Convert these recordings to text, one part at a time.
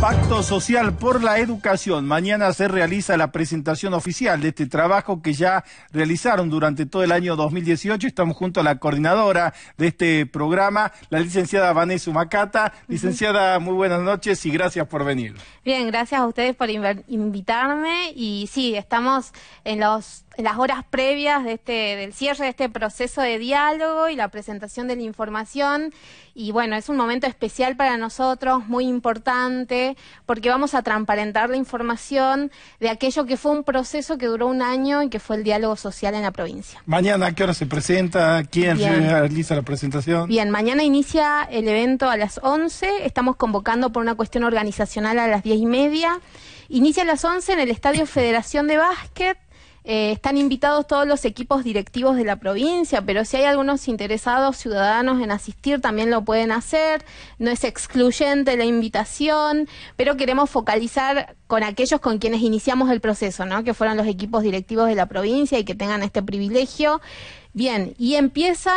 Pacto Social por la Educación. Mañana se realiza la presentación oficial de este trabajo que ya realizaron durante todo el año 2018. Estamos junto a la coordinadora de este programa, la licenciada Vanessa Macata. Licenciada, muy buenas noches y gracias por venir. Bien, gracias a ustedes por invitarme y sí, estamos en los en las horas previas de este, del cierre de este proceso de diálogo y la presentación de la información. Y bueno, es un momento especial para nosotros, muy importante porque vamos a transparentar la información de aquello que fue un proceso que duró un año y que fue el diálogo social en la provincia. Mañana, ¿a qué hora se presenta? ¿Quién realiza la presentación? Bien, mañana inicia el evento a las 11. Estamos convocando por una cuestión organizacional a las 10 y media. Inicia a las 11 en el Estadio Federación de Básquet. Eh, están invitados todos los equipos directivos de la provincia, pero si hay algunos interesados ciudadanos en asistir, también lo pueden hacer. No es excluyente la invitación, pero queremos focalizar con aquellos con quienes iniciamos el proceso, ¿no? que fueran los equipos directivos de la provincia y que tengan este privilegio. Bien, y empieza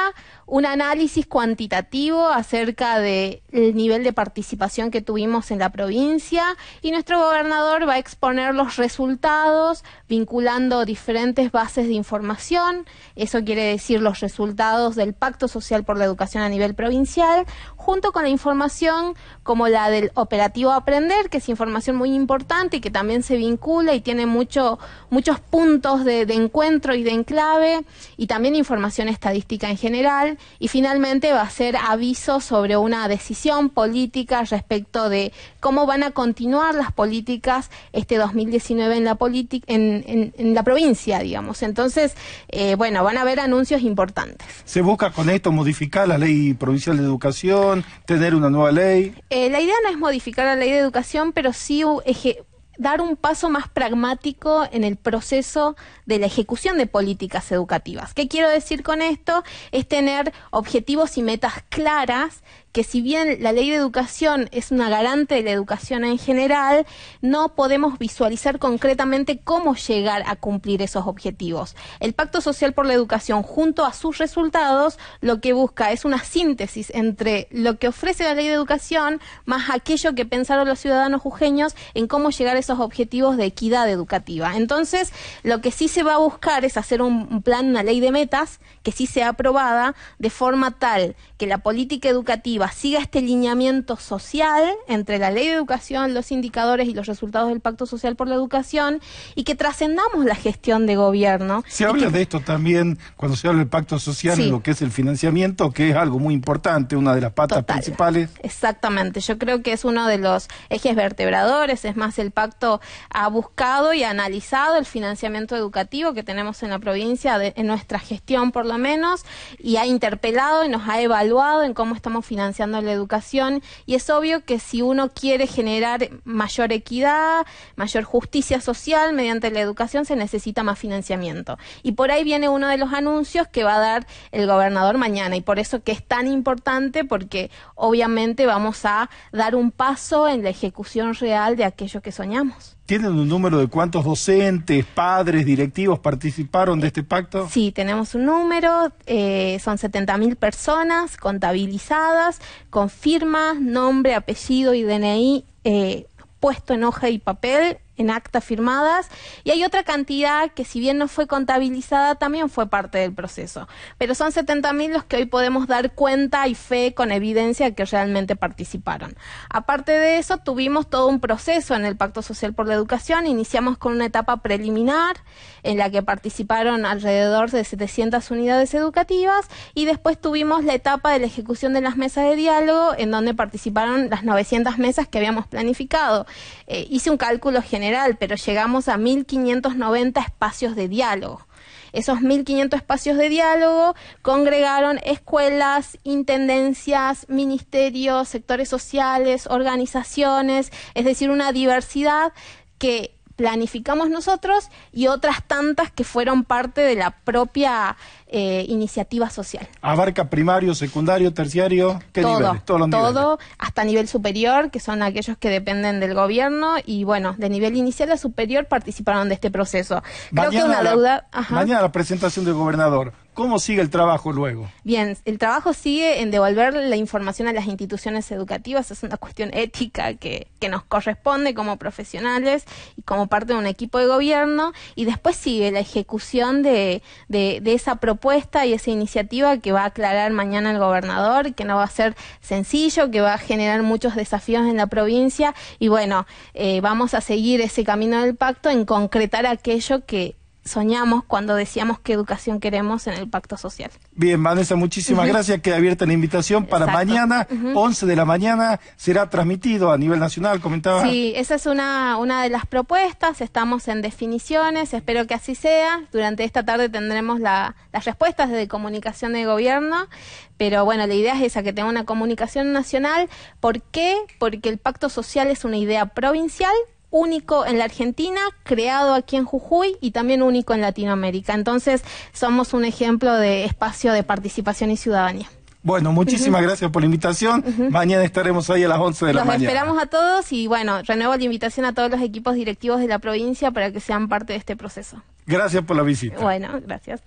un análisis cuantitativo acerca del nivel de participación que tuvimos en la provincia y nuestro gobernador va a exponer los resultados vinculando diferentes bases de información, eso quiere decir los resultados del Pacto Social por la Educación a nivel provincial, junto con la información como la del operativo Aprender, que es información muy importante y que también se vincula y tiene mucho, muchos puntos de, de encuentro y de enclave, y también información estadística en general y finalmente va a ser aviso sobre una decisión política respecto de cómo van a continuar las políticas este 2019 en la política en, la provincia, digamos. Entonces, eh, bueno, van a haber anuncios importantes. ¿Se busca con esto modificar la ley provincial de educación, tener una nueva ley? Eh, la idea no es modificar la ley de educación, pero sí eje dar un paso más pragmático en el proceso de la ejecución de políticas educativas. ¿Qué quiero decir con esto? Es tener objetivos y metas claras que si bien la ley de educación es una garante de la educación en general, no podemos visualizar concretamente cómo llegar a cumplir esos objetivos. El Pacto Social por la Educación, junto a sus resultados, lo que busca es una síntesis entre lo que ofrece la ley de educación más aquello que pensaron los ciudadanos jujeños en cómo llegar a esos objetivos de equidad educativa. Entonces, lo que sí se va a buscar es hacer un plan, una ley de metas que sí sea aprobada de forma tal que la política educativa siga este lineamiento social entre la ley de educación, los indicadores y los resultados del Pacto Social por la Educación y que trascendamos la gestión de gobierno. Se habla de esto también cuando se habla del Pacto Social, en lo que es el financiamiento, que es algo muy importante, una de las patas principales. Exactamente, yo creo que es uno de los ejes vertebradores, es más, el Pacto ha buscado y analizado el financiamiento educativo que tenemos en la provincia, en nuestra gestión por lo menos, y ha interpelado y nos ha evaluado en cómo estamos financiando financiando la educación y es obvio que si uno quiere generar mayor equidad, mayor justicia social mediante la educación, se necesita más financiamiento. Y por ahí viene uno de los anuncios que va a dar el gobernador mañana y por eso que es tan importante porque obviamente vamos a dar un paso en la ejecución real de aquello que soñamos. ¿Tienen un número de cuántos docentes, padres, directivos participaron de este pacto? Sí, tenemos un número, eh, son 70.000 personas contabilizadas, con firmas, nombre, apellido y DNI eh, puesto en hoja y papel en firmadas y hay otra cantidad que si bien no fue contabilizada también fue parte del proceso. Pero son 70.000 los que hoy podemos dar cuenta y fe con evidencia que realmente participaron. Aparte de eso, tuvimos todo un proceso en el Pacto Social por la Educación. Iniciamos con una etapa preliminar en la que participaron alrededor de 700 unidades educativas y después tuvimos la etapa de la ejecución de las mesas de diálogo en donde participaron las 900 mesas que habíamos planificado. Eh, hice un cálculo general pero llegamos a 1590 espacios de diálogo. Esos 1500 espacios de diálogo congregaron escuelas, intendencias, ministerios, sectores sociales, organizaciones, es decir, una diversidad que planificamos nosotros y otras tantas que fueron parte de la propia eh, iniciativa social. ¿Abarca primario, secundario, terciario? ¿Qué todo, todo, hasta nivel superior, que son aquellos que dependen del gobierno, y bueno, de nivel inicial a superior participaron de este proceso. Creo que una Mañana la presentación del gobernador. ¿Cómo sigue el trabajo luego? Bien, el trabajo sigue en devolver la información a las instituciones educativas. Es una cuestión ética que, que, nos corresponde como profesionales y como parte de un equipo de gobierno. Y después sigue la ejecución de, de, de esa propuesta y esa iniciativa que va a aclarar mañana el gobernador, que no va a ser sencillo, que va a generar muchos desafíos en la provincia. Y bueno, eh, vamos a seguir ese camino del pacto en concretar aquello que soñamos cuando decíamos qué educación queremos en el pacto social. Bien, Vanessa, muchísimas gracias. Queda abierta la invitación para mañana, 11 de la mañana, será transmitido a nivel nacional, comentaba. Sí, esa es una, una de las propuestas, estamos en definiciones, espero que así sea. Durante esta tarde tendremos la, las respuestas de comunicación de gobierno, pero bueno, la idea es esa, que tenga una comunicación nacional. ¿Por qué? Porque el pacto social es una idea provincial único en la Argentina, creado aquí en Jujuy y también único en Latinoamérica. Entonces, somos un ejemplo de espacio de participación y ciudadanía. Bueno, muchísimas gracias por la invitación. Mañana estaremos ahí a las 11 de la mañana. Los esperamos a todos y bueno, renuevo la invitación a todos los equipos directivos de la provincia para que sean parte de este proceso. Gracias por la visita. Bueno, gracias.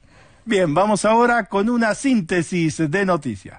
Bien, vamos ahora con una síntesis de noticias.